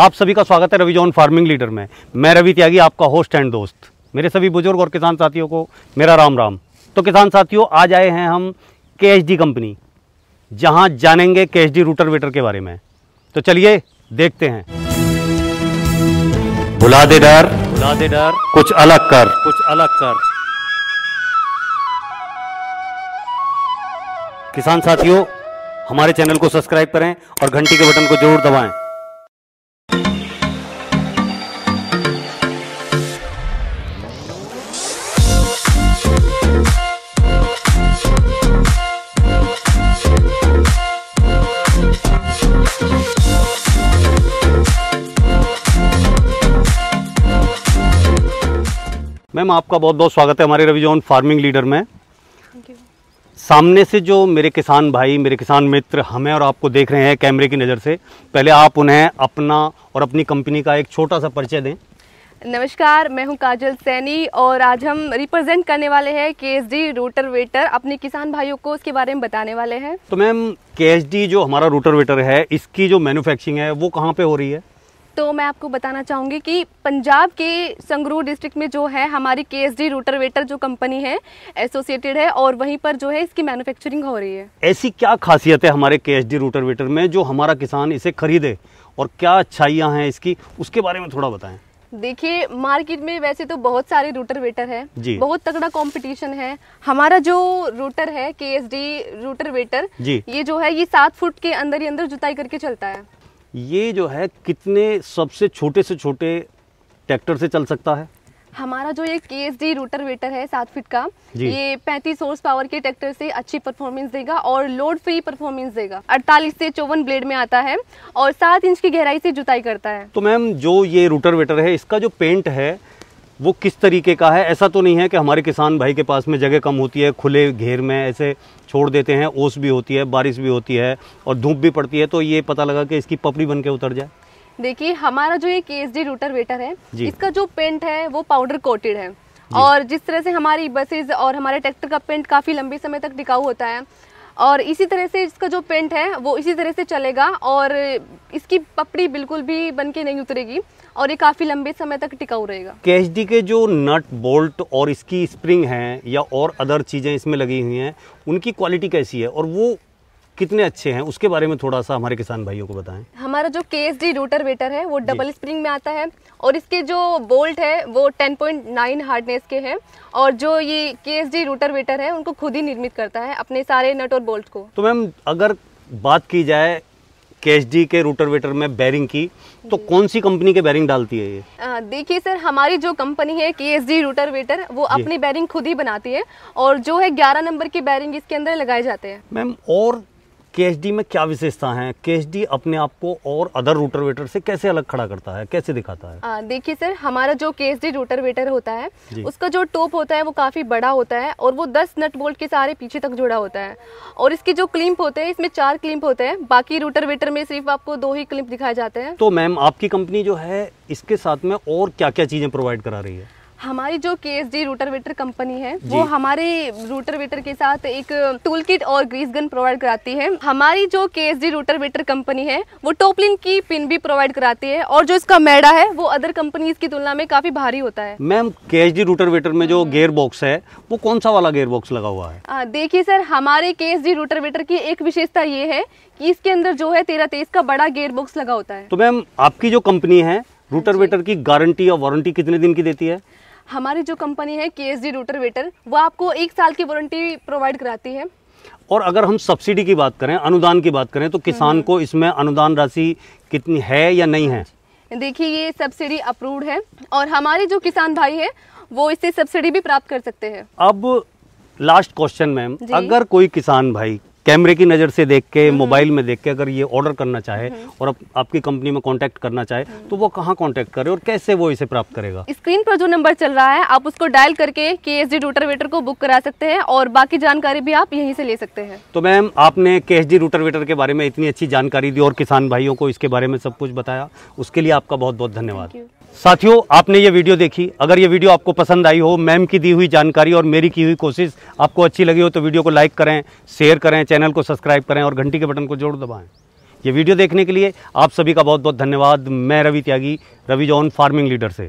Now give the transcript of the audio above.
आप सभी का स्वागत है रवि जॉन फार्मिंग लीडर में मैं रवि त्यागी आपका होस्ट एंड दोस्त मेरे सभी बुजुर्ग और किसान साथियों को मेरा राम राम तो किसान साथियों आज आए हैं हम के कंपनी जहां जानेंगे के एच रूटर वेटर के बारे में तो चलिए देखते हैं भुला दे डर भुला दे डर कुछ अलग कर कुछ अलग कर किसान साथियों हमारे चैनल को सब्सक्राइब करें और घंटी के बटन को जरूर दबाएं मैम आपका बहुत बहुत स्वागत है हमारे रविजोन फार्मिंग लीडर में सामने से जो मेरे किसान भाई मेरे किसान मित्र हमें और आपको देख रहे हैं कैमरे की नज़र से पहले आप उन्हें अपना और अपनी कंपनी का एक छोटा सा परिचय दें नमस्कार मैं हूं काजल सैनी और आज हम रिप्रेजेंट करने वाले हैं के एस डी रोटर वेटर अपने किसान भाइयों को उसके बारे में बताने वाले हैं तो मैम के एस डी जो हमारा रोटर वेटर है इसकी जो मैन्युफैक्चरिंग है वो कहाँ पे हो रही है तो मैं आपको बताना चाहूँगी कि पंजाब के संगरूर डिस्ट्रिक्ट में जो है हमारी के एस डी रोटरवेटर जो कंपनी है एसोसिएटेड है और वहीं पर जो है इसकी मैन्युफैक्चरिंग हो रही है ऐसी क्या खासियत है हमारे के एस डी रोटरवेटर में जो हमारा किसान इसे खरीदे और क्या अच्छाइयाँ हैं इसकी उसके बारे में थोड़ा बताएं देखिए मार्केट में वैसे तो बहुत सारे रूटर वेटर हैं बहुत तगड़ा कंपटीशन है हमारा जो रूटर है के एस डी रूटर वेटर ये जो है ये सात फुट के अंदर ही अंदर जुताई करके चलता है ये जो है कितने सबसे छोटे से छोटे ट्रैक्टर से चल सकता है हमारा जो ये के एस डी रूटर वेटर है सात फीट का ये पैंतीस हॉर्स पावर के ट्रैक्टर से अच्छी परफॉर्मेंस देगा और लोड फ्री परफॉर्मेंस देगा अड़तालीस से चौवन ब्लेड में आता है और सात इंच की गहराई से जुताई करता है तो मैम जो ये रूटर वेटर है इसका जो पेंट है वो किस तरीके का है ऐसा तो नहीं है कि हमारे किसान भाई के पास में जगह कम होती है खुले घेर में ऐसे छोड़ देते हैं ओस भी होती है बारिश भी होती है और धूप भी पड़ती है तो ये पता लगा कि इसकी पपड़ी बन के उतर जाए देखिए हमारा जो ये के एस रूटर वेटर है इसका जो पेंट है वो पाउडर कोटेड है और जिस तरह से हमारी बसेज और हमारे ट्रैक्टर का पेंट काफ़ी लंबे समय तक टिकाऊ होता है और इसी तरह से इसका जो पेंट है वो इसी तरह से चलेगा और इसकी पपड़ी बिल्कुल भी बन के नहीं उतरेगी और ये काफ़ी लंबे समय तक टिकाऊ रहेगा के के जो नट बोल्ट और इसकी स्प्रिंग है या और अदर चीज़ें इसमें लगी हुई हैं उनकी क्वालिटी कैसी है और वो कितने अच्छे हैं उसके बारे में थोड़ा सा हमारे किसान भाइयों को बताएं हमारा जो के एस डी रोटर वेटर है वो डबल स्प्रिंग में आता है और इसके जो बोल्ट है वो 10.9 हार्डनेस के हैं और जो ये के एस डी रोटर वेटर है उनको खुद ही निर्मित करता है अपने सारे नट और बोल्ट को तो मैम अगर बात की जाए cash D K rotor weeder में बैरिंग की तो कौन सी कंपनी के बैरिंग डालती है ये देखिए सर हमारी जो कंपनी है के एस डी रूटर वेटर वो अपनी बैरिंग खुद ही बनाती है और जो है ग्यारह नंबर की बैरिंग इसके अंदर लगाए जाते हैं मैम और के में क्या विशेषता है के अपने आप को और अदर रूटर वेटर से कैसे अलग खड़ा करता है कैसे दिखाता है देखिए सर हमारा जो के एस रूटर वेटर होता है उसका जो टोप होता है वो काफ़ी बड़ा होता है और वो दस नट बोल्ट के सारे पीछे तक जुड़ा होता है और इसके जो क्लिंप होते हैं इसमें चार क्लिंप होते हैं बाकी रूटर वेटर में सिर्फ आपको दो ही क्लिंप दिखाए जाते हैं तो मैम आपकी कंपनी जो है इसके साथ में और क्या क्या चीज़ें प्रोवाइड करा रही है हमारी जो के एस रूटर वेटर कंपनी है वो हमारे रूटर वेटर के साथ एक टूल किट और ग्रीस गन प्रोवाइड कराती है हमारी जो के एस रूटर वेटर कंपनी है वो टोपलिन की पिन भी प्रोवाइड कराती है और जो इसका मैडा है वो अदर कंपनीज की तुलना में काफी भारी होता है मैम के एस रूटर वेटर में जो गेयर हम्म। बॉक्स है वो कौन सा वाला गेयर बॉक्स लगा हुआ है देखिए सर हमारे के एस रूटर वेटर की एक विशेषता ये है कि इसके अंदर जो है तेरह तेईस का बड़ा गेयर बॉक्स लगा होता है तो मैम आपकी जो कंपनी है रूटर वेटर हाँ की गारंटी और वारंटी कितने दिन की देती है हमारी जो कंपनी है के एस रूटर वेटर वो आपको एक साल की वारंटी प्रोवाइड कराती है और अगर हम सब्सिडी की बात करें अनुदान की बात करें तो किसान हम्म। को इसमें अनुदान राशि कितनी है या नहीं है देखिए ये सब्सिडी अप्रूव्ड है और हमारे जो किसान भाई है वो इससे सब्सिडी भी प्राप्त कर सकते हैं अब लास्ट क्वेश्चन मैम अगर कोई किसान भाई कैमरे की नज़र से देख के हम्म। मोबाइल में देख के अगर ये ऑर्डर करना चाहे हम्म। और आप, आपकी कंपनी में कांटेक्ट करना चाहे हम्म। तो वो कहाँ कांटेक्ट करे और कैसे वो इसे प्राप्त करेगा स्क्रीन पर जो नंबर चल रहा है आप उसको डायल करके K S D rotor weeder को बुक करा सकते हैं और बाकी जानकारी भी आप यहीं से ले सकते हैं तो मैम आपने के एस डी रूटर वेटर के बारे में इतनी अच्छी जानकारी दी और किसान भाइयों को इसके बारे में सब कुछ बताया उसके लिए आपका बहुत बहुत धन्यवाद साथियों आपने ये वीडियो देखी अगर ये वीडियो आपको पसंद आई हो मैम की दी हुई जानकारी और मेरी की हुई कोशिश आपको अच्छी लगी हो तो वीडियो को लाइक करें शेयर करें चैनल को सब्सक्राइब करें और घंटी के बटन को जोर दबाएं ये वीडियो देखने के लिए आप सभी का बहुत बहुत धन्यवाद मैं Ravi Tyagi Ravi John farming leader से